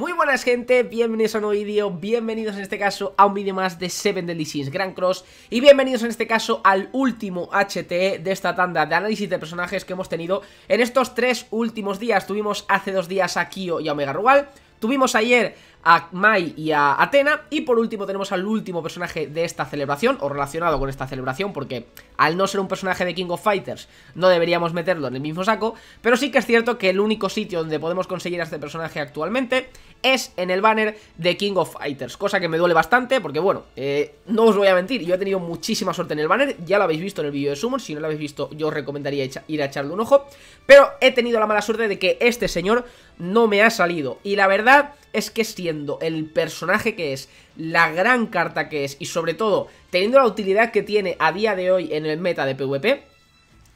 Muy buenas gente, bienvenidos a un nuevo vídeo, bienvenidos en este caso a un vídeo más de Seven Deadly Gran Grand Cross Y bienvenidos en este caso al último HTE de esta tanda de análisis de personajes que hemos tenido en estos tres últimos días Tuvimos hace dos días a Kyo y a Omega Rugal, tuvimos ayer a Mai y a Atena. Y por último tenemos al último personaje de esta celebración, o relacionado con esta celebración, porque al no ser un personaje de King of Fighters no deberíamos meterlo en el mismo saco, pero sí que es cierto que el único sitio donde podemos conseguir a este personaje actualmente es en el banner de King of Fighters, cosa que me duele bastante porque bueno, eh, no os voy a mentir, yo he tenido muchísima suerte en el banner, ya lo habéis visto en el vídeo de Summon, si no lo habéis visto yo os recomendaría ir a echarle un ojo, pero he tenido la mala suerte de que este señor no me ha salido y la verdad es que siendo el personaje que es, la gran carta que es y sobre todo teniendo la utilidad que tiene a día de hoy en el meta de PvP,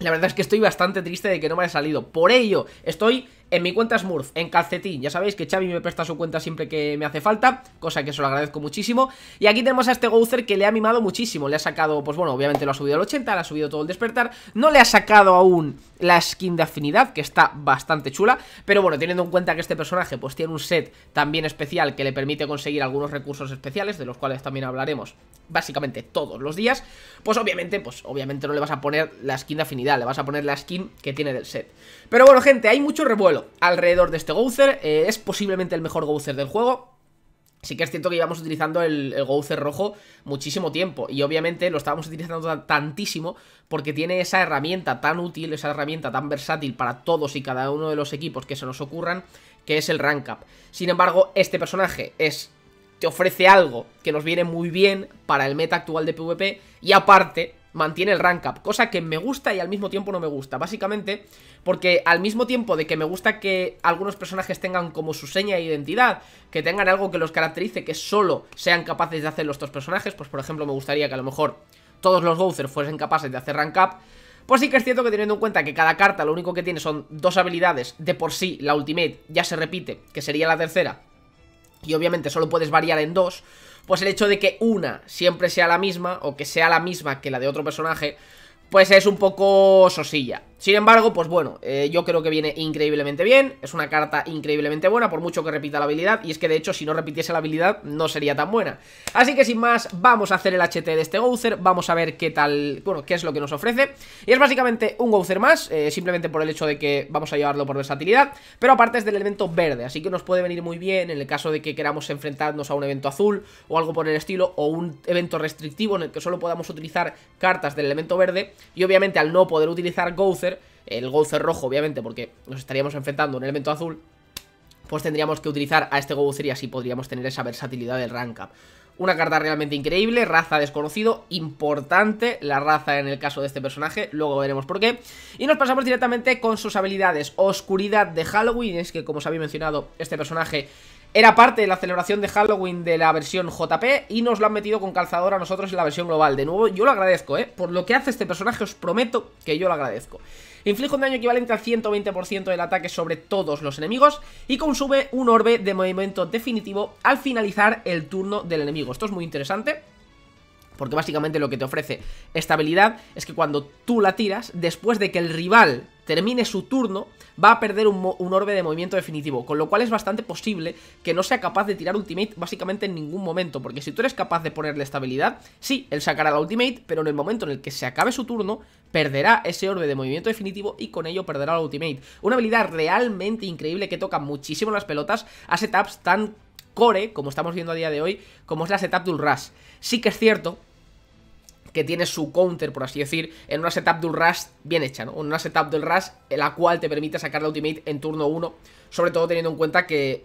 la verdad es que estoy bastante triste de que no me haya salido. Por ello, estoy en mi cuenta Smurf, en calcetín, ya sabéis que Xavi me presta su cuenta siempre que me hace falta, cosa que se lo agradezco muchísimo. Y aquí tenemos a este Gouzer que le ha mimado muchísimo, le ha sacado, pues bueno, obviamente lo ha subido al 80, le ha subido todo el despertar, no le ha sacado aún la skin de afinidad, que está bastante chula, pero bueno, teniendo en cuenta que este personaje pues tiene un set también especial que le permite conseguir algunos recursos especiales, de los cuales también hablaremos básicamente todos los días, pues obviamente, pues obviamente no le vas a poner la skin de afinidad, le vas a poner la skin que tiene del set. Pero bueno, gente, hay mucho revuelo alrededor de este Gouzer. Eh, es posiblemente el mejor Gouzer del juego. Sí que es cierto que llevamos utilizando el, el rojo muchísimo tiempo y obviamente lo estábamos utilizando tantísimo porque tiene esa herramienta tan útil, esa herramienta tan versátil para todos y cada uno de los equipos que se nos ocurran, que es el Rank Up. Sin embargo, este personaje es te ofrece algo que nos viene muy bien para el meta actual de PvP y aparte mantiene el rank up, cosa que me gusta y al mismo tiempo no me gusta, básicamente porque al mismo tiempo de que me gusta que algunos personajes tengan como su seña de identidad, que tengan algo que los caracterice, que solo sean capaces de hacer los dos personajes, pues por ejemplo me gustaría que a lo mejor todos los gozers fuesen capaces de hacer rank up, pues sí que es cierto que teniendo en cuenta que cada carta lo único que tiene son dos habilidades, de por sí la ultimate ya se repite, que sería la tercera, y obviamente solo puedes variar en dos, pues el hecho de que una siempre sea la misma o que sea la misma que la de otro personaje, pues es un poco sosilla. Sin embargo, pues bueno, eh, yo creo que viene increíblemente bien, es una carta increíblemente buena, por mucho que repita la habilidad, y es que de hecho si no repitiese la habilidad no sería tan buena. Así que sin más, vamos a hacer el HT de este Gouzer, vamos a ver qué tal, bueno, qué es lo que nos ofrece. Y es básicamente un Gouzer más, eh, simplemente por el hecho de que vamos a llevarlo por versatilidad, pero aparte es del elemento verde, así que nos puede venir muy bien en el caso de que queramos enfrentarnos a un evento azul o algo por el estilo, o un evento restrictivo en el que solo podamos utilizar cartas del elemento verde, y obviamente al no poder utilizar Gouzer, el Gozer rojo, obviamente, porque nos estaríamos enfrentando a un elemento azul, pues tendríamos que utilizar a este Gozer y así podríamos tener esa versatilidad del rank up. Una carta realmente increíble, raza desconocido, importante la raza en el caso de este personaje, luego veremos por qué. Y nos pasamos directamente con sus habilidades, Oscuridad de Halloween, es que como os había mencionado, este personaje era parte de la celebración de Halloween de la versión JP y nos lo han metido con calzador a nosotros en la versión global. De nuevo, yo lo agradezco, ¿eh? Por lo que hace este personaje os prometo que yo lo agradezco. Inflige un daño equivalente al 120% del ataque sobre todos los enemigos y consume un orbe de movimiento definitivo al finalizar el turno del enemigo. Esto es muy interesante. Porque básicamente lo que te ofrece esta habilidad es que cuando tú la tiras, después de que el rival termine su turno, va a perder un, orbe de movimiento definitivo, con lo cual es bastante posible que no sea capaz de tirar ultimate básicamente en ningún momento, porque si tú eres capaz de ponerle estabilidad, sí, él sacará la ultimate, pero en el momento en el que se acabe su turno, perderá ese orbe de movimiento definitivo y con ello perderá la ultimate. Una habilidad realmente increíble que toca muchísimo las pelotas, a setups tan core, como estamos viendo a día de hoy, como es la setup de Rush. Sí que es cierto que tiene su counter, por así decir, en una setup del Rush bien hecha, ¿no? En una setup del Rush en la cual te permite sacar la ultimate en turno 1, sobre todo teniendo en cuenta que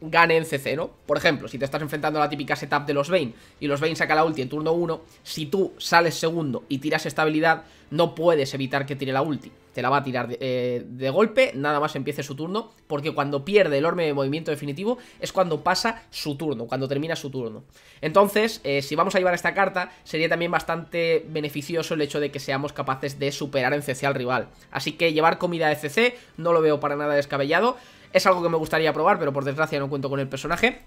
gane en CC, ¿no? Por ejemplo, si te estás enfrentando a la típica setup de los Vayne y los Vayne saca la ulti en turno 1, si tú sales segundo y tiras estabilidad no puedes evitar que tire la ulti se la va a tirar eh, de, golpe, nada más empiece su turno, porque cuando pierde el orme de movimiento definitivo es cuando pasa su turno, cuando termina su turno. Entonces, eh, si vamos a llevar esta carta, sería también bastante beneficioso el hecho de que seamos capaces de superar en CC al rival. Así que llevar comida de CC no lo veo para nada descabellado. Es algo que me gustaría probar, pero por desgracia no cuento con el personaje.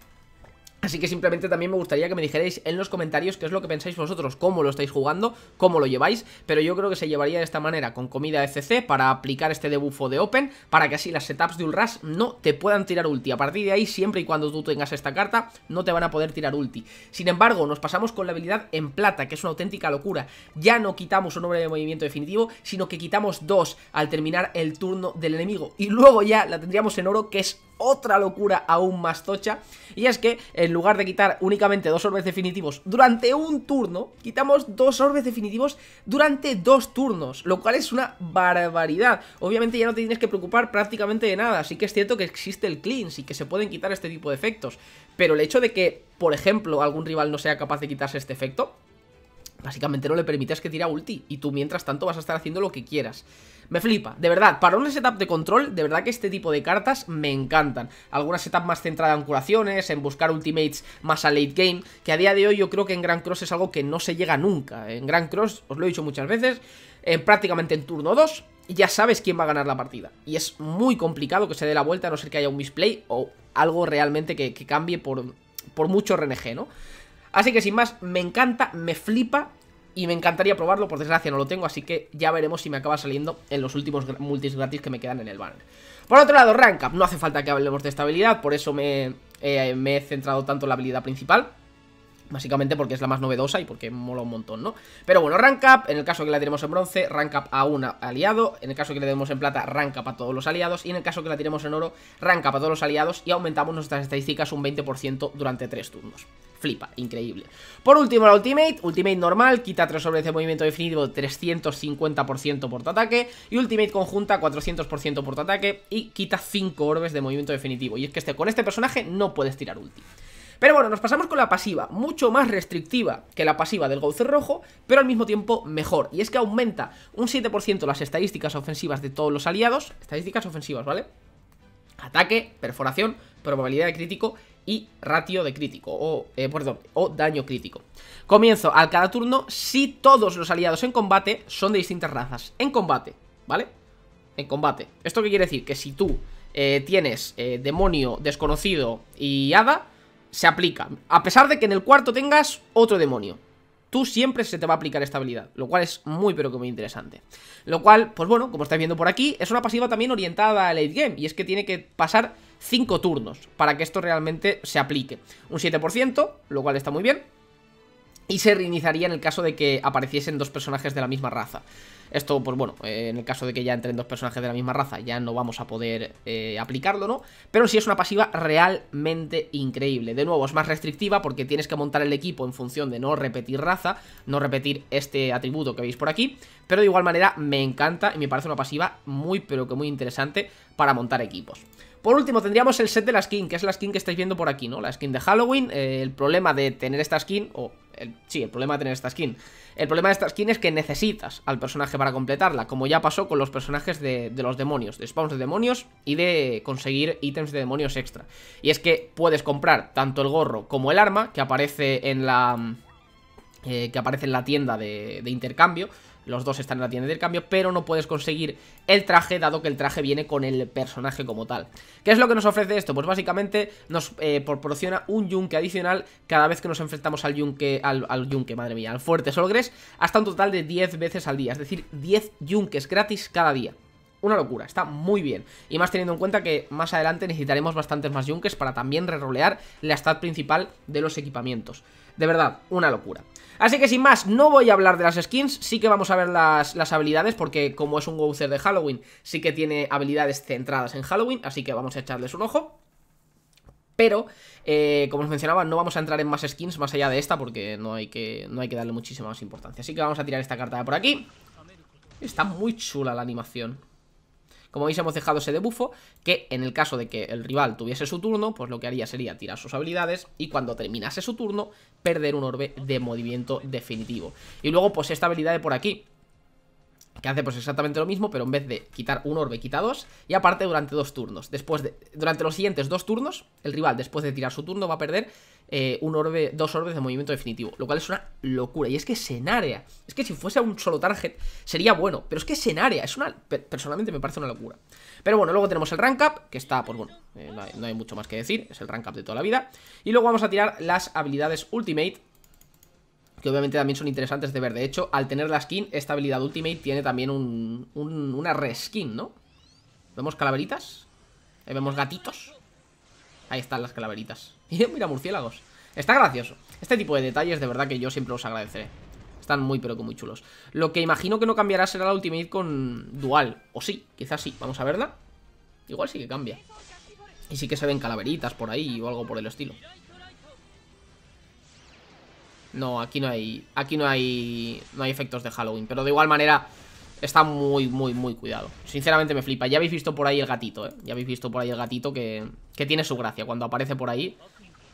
Así que simplemente también me gustaría que me dijerais en los comentarios qué es lo que pensáis vosotros, cómo lo estáis jugando, cómo lo lleváis, pero yo creo que se llevaría de esta manera con comida CC para aplicar este debufo de Open, para que así las setups de Ulras no te puedan tirar ulti. A partir de ahí, siempre y cuando tú tengas esta carta, no te van a poder tirar ulti. Sin embargo, nos pasamos con la habilidad en plata, que es una auténtica locura. Ya no quitamos un hombre de movimiento definitivo, sino que quitamos dos al terminar el turno del enemigo. Y luego ya la tendríamos en oro, que es otra locura aún más tocha y es que en lugar de quitar únicamente dos orbes definitivos durante un turno, quitamos dos orbes definitivos durante dos turnos, lo cual es una barbaridad. Obviamente ya no te tienes que preocupar prácticamente de nada, así que es cierto que existe el cleanse y que se pueden quitar este tipo de efectos, pero el hecho de que, por ejemplo, algún rival no sea capaz de quitarse este efecto, Básicamente no le permitas que tira ulti y tú mientras tanto vas a estar haciendo lo que quieras. Me flipa, de verdad, para un setup de control, de verdad que este tipo de cartas me encantan. Algunas setups más centradas en curaciones, en buscar ultimates más a late game, que a día de hoy yo creo que en Grand Cross es algo que no se llega nunca. En Grand Cross, os lo he dicho muchas veces, eh, prácticamente en turno 2 ya sabes quién va a ganar la partida. Y es muy complicado que se dé la vuelta a no ser que haya un misplay o algo realmente que, cambie por, por mucho RNG, ¿no? Así que sin más, me encanta, me flipa y me encantaría probarlo, por desgracia no lo tengo, así que ya veremos si me acaba saliendo en los últimos multis gratis que me quedan en el banner. Por otro lado, Rank Up, no hace falta que hablemos de esta habilidad, por eso eh, me, he centrado tanto en la habilidad principal. Básicamente porque es la más novedosa y porque mola un montón, ¿no? Pero bueno, rank up, en el caso que la tiremos en bronce, rank up a un aliado, en el caso que le demos en plata, rank up a todos los aliados, y en el caso que la tiremos en oro, rank up a todos los aliados y aumentamos nuestras estadísticas un 20% durante 3 turnos flipa, increíble. Por último, la Ultimate, Ultimate normal, quita 3 orbes de movimiento definitivo, 350% por tu ataque, y Ultimate conjunta, 400% por tu ataque, y quita 5 orbes de movimiento definitivo. Y es que este, con este personaje no puedes tirar ulti. Pero bueno, nos pasamos con la pasiva, mucho más restrictiva que la pasiva del Gaucer Rojo, pero al mismo tiempo mejor. Y es que aumenta un 7% las estadísticas ofensivas de todos los aliados, estadísticas ofensivas, ¿vale? Ataque, perforación, probabilidad de crítico y ratio de crítico, o, eh, o daño crítico. Comienzo al cada turno si todos los aliados en combate son de distintas razas. En combate, ¿vale? En combate. ¿Esto qué quiere decir? Que si tú eh, tienes eh, demonio, desconocido y hada, se aplica. A pesar de que en el cuarto tengas otro demonio tú siempre se te va a aplicar esta habilidad, lo cual es muy pero que muy interesante. Lo cual, pues bueno, como estáis viendo por aquí, es una pasiva también orientada al late game, y es que tiene que pasar 5 turnos para que esto realmente se aplique. Un 7%, lo cual está muy bien, y se reiniciaría en el caso de que apareciesen dos personajes de la misma raza. Esto, pues bueno, eh, en el caso de que ya entren dos personajes de la misma raza, ya no vamos a poder eh, aplicarlo, ¿no? Pero sí es una pasiva realmente increíble. De nuevo, es más restrictiva porque tienes que montar el equipo en función de no repetir raza, no repetir este atributo que veis por aquí, pero de igual manera me encanta y me parece una pasiva muy, pero que muy interesante para montar equipos. Por último, tendríamos el set de la skin, que es la skin que estáis viendo por aquí, ¿no? La skin de Halloween, eh, el problema de tener esta skin, o... el, sí, el problema de tener esta skin. El problema de esta skin es que necesitas al personaje para completarla, como ya pasó con los personajes de, los demonios, de spawns de demonios y de conseguir ítems de demonios extra. Y es que puedes comprar tanto el gorro como el arma, que aparece en la... Mm, eh, que aparece en la tienda de, de intercambio los dos están en la tienda del cambio, pero no puedes conseguir el traje, dado que el traje viene con el personaje como tal. ¿Qué es lo que nos ofrece esto? Pues básicamente nos eh, proporciona un yunque adicional cada vez que nos enfrentamos al yunque, al, yunque, madre mía, al fuerte Solgres, hasta un total de 10 veces al día, es decir, 10 yunques gratis cada día una locura, está muy bien. Y más teniendo en cuenta que más adelante necesitaremos bastantes más yunques para también rerolear la stat principal de los equipamientos. De verdad, una locura. Así que sin más, no voy a hablar de las skins, sí que vamos a ver las, habilidades, porque como es un Gouser de Halloween, sí que tiene habilidades centradas en Halloween, así que vamos a echarles un ojo. Pero, eh, como os mencionaba, no vamos a entrar en más skins más allá de esta porque no hay, que, no hay que darle muchísima más importancia. Así que vamos a tirar esta carta por aquí. Está muy chula la animación. Como veis hemos dejado ese debufo que en el caso de que el rival tuviese su turno, pues lo que haría sería tirar sus habilidades y cuando terminase su turno perder un orbe de movimiento definitivo. Y luego pues esta habilidad de por aquí, que hace pues exactamente lo mismo, pero en vez de quitar un orbe, quita dos, y aparte durante dos turnos. Después de, durante los siguientes dos turnos, el rival, después de tirar su turno, va a perder eh, un orbe, dos orbes de movimiento definitivo, lo cual es una locura. Y es que área. es que si fuese un solo target, sería bueno, pero es que Senarea, es una, personalmente me parece una locura. Pero bueno, luego tenemos el rank up, que está, pues bueno, eh, no hay mucho más que decir, es el rank up de toda la vida. Y luego vamos a tirar las habilidades ultimate, que obviamente también son interesantes de ver. De hecho, al tener la skin, esta habilidad Ultimate tiene también una reskin, ¿no? Vemos calaveritas. vemos gatitos. Ahí están las calaveritas. Mira, murciélagos. Está gracioso. Este tipo de detalles, de verdad que yo siempre os agradeceré. Están muy, pero que muy chulos. Lo que imagino que no cambiará será la Ultimate con Dual. O sí, quizás sí. Vamos a verla. Igual sí que cambia. Y sí que se ven calaveritas por ahí o algo por el estilo. No, aquí no hay. Aquí no hay. No hay efectos de Halloween. Pero de igual manera. Está muy, muy, muy cuidado. Sinceramente me flipa. Ya habéis visto por ahí el gatito, ¿eh? Ya habéis visto por ahí el gatito que, que tiene su gracia. Cuando aparece por ahí.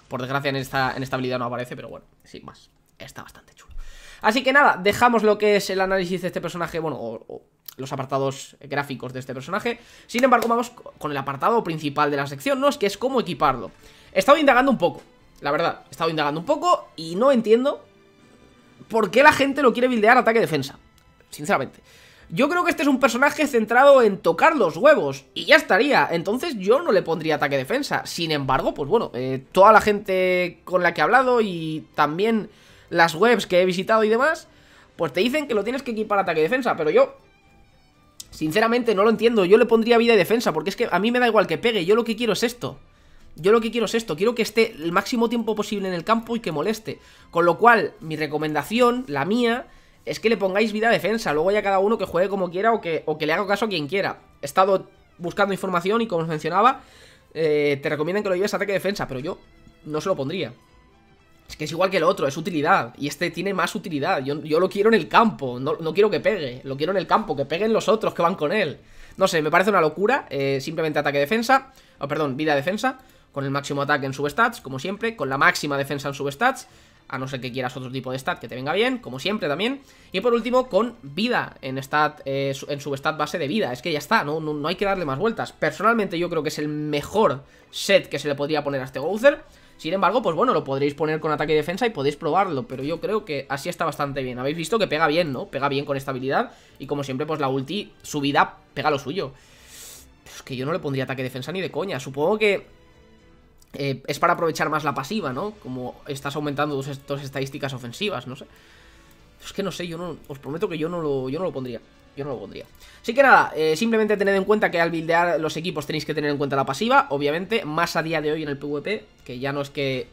Por desgracia en esta, en esta habilidad no aparece, pero bueno, sin más. Está bastante chulo. Así que nada, dejamos lo que es el análisis de este personaje, bueno, o, los apartados gráficos de este personaje. Sin embargo, vamos con el apartado principal de la sección, ¿no? Es que es cómo equiparlo. He estado indagando un poco. La verdad, he estado indagando un poco y no entiendo por qué la gente lo quiere buildear ataque-defensa. Sinceramente. Yo creo que este es un personaje centrado en tocar los huevos y ya estaría. Entonces yo no le pondría ataque-defensa. Sin embargo, pues bueno, eh, toda la gente con la que he hablado y también las webs que he visitado y demás, pues te dicen que lo tienes que equipar ataque-defensa. Pero yo, sinceramente, no lo entiendo. Yo le pondría vida y defensa porque es que a mí me da igual que pegue. Yo lo que quiero es esto. Yo lo que quiero es esto, quiero que esté el máximo tiempo posible en el campo y que moleste. Con lo cual, mi recomendación, la mía, es que le pongáis vida defensa. Luego ya cada uno que juegue como quiera o que, que le haga caso a quien quiera. He estado buscando información y como os mencionaba, eh, te recomiendan que lo lleves ataque defensa, pero yo no se lo pondría. Es que es igual que el otro, es utilidad. Y este tiene más utilidad. Yo, lo quiero en el campo. No, quiero que pegue. Lo quiero en el campo. Que peguen los otros que van con él. No sé, me parece una locura. Eh, simplemente ataque defensa. o oh, perdón, vida defensa con el máximo ataque en substats, como siempre, con la máxima defensa en substats, a no ser que quieras otro tipo de stat que te venga bien, como siempre también. Y por último, con vida en, stat, eh, en base de vida. Es que ya está, no, no, hay que darle más vueltas. Personalmente yo creo que es el mejor set que se le podría poner a este Gouzer. Sin embargo, pues bueno, lo podréis poner con ataque y defensa y podéis probarlo, pero yo creo que así está bastante bien. Habéis visto que pega bien, ¿no? Pega bien con esta habilidad y como siempre, pues la ulti, su vida pega lo suyo. es que yo no le pondría ataque y defensa ni de coña. Supongo que eh, es para aprovechar más la pasiva, ¿no? Como estás aumentando tus, estadísticas ofensivas, no sé. Es que no sé, yo no, os prometo que yo no lo, yo no lo pondría. Yo no lo pondría. Así que nada, eh, simplemente tened en cuenta que al buildear los equipos tenéis que tener en cuenta la pasiva, obviamente, más a día de hoy en el PvP, que ya no es que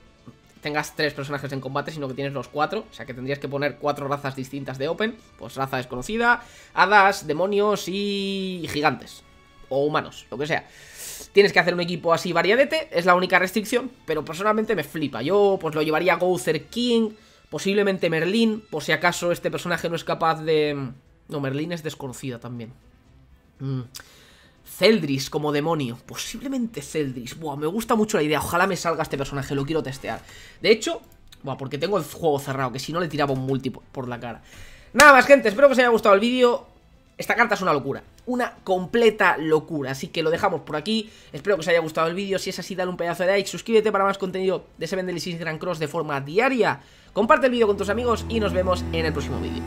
tengas tres personajes en combate, sino que tienes los cuatro. O sea que tendrías que poner cuatro razas distintas de Open. Pues raza desconocida, hadas, demonios y gigantes. O humanos, lo que sea. Tienes que hacer un equipo así variadete, es la única restricción, pero personalmente me flipa. Yo pues lo llevaría a Gouther King, posiblemente Merlin, por si acaso este personaje no es capaz de... No, Merlin es desconocida también. Celdris mm. como demonio. Posiblemente Celdris. Buah, me gusta mucho la idea. Ojalá me salga este personaje, lo quiero testear. De hecho, buah, porque tengo el juego cerrado, que si no le tiraba un multi por la cara. Nada más, gente, espero que os haya gustado el vídeo. Esta carta es una locura, una completa locura, así que lo dejamos por aquí, espero que os haya gustado el vídeo, si es así dale un pedazo de like, suscríbete para más contenido de Seven Delicious Grand Cross de forma diaria, comparte el vídeo con tus amigos y nos vemos en el próximo vídeo.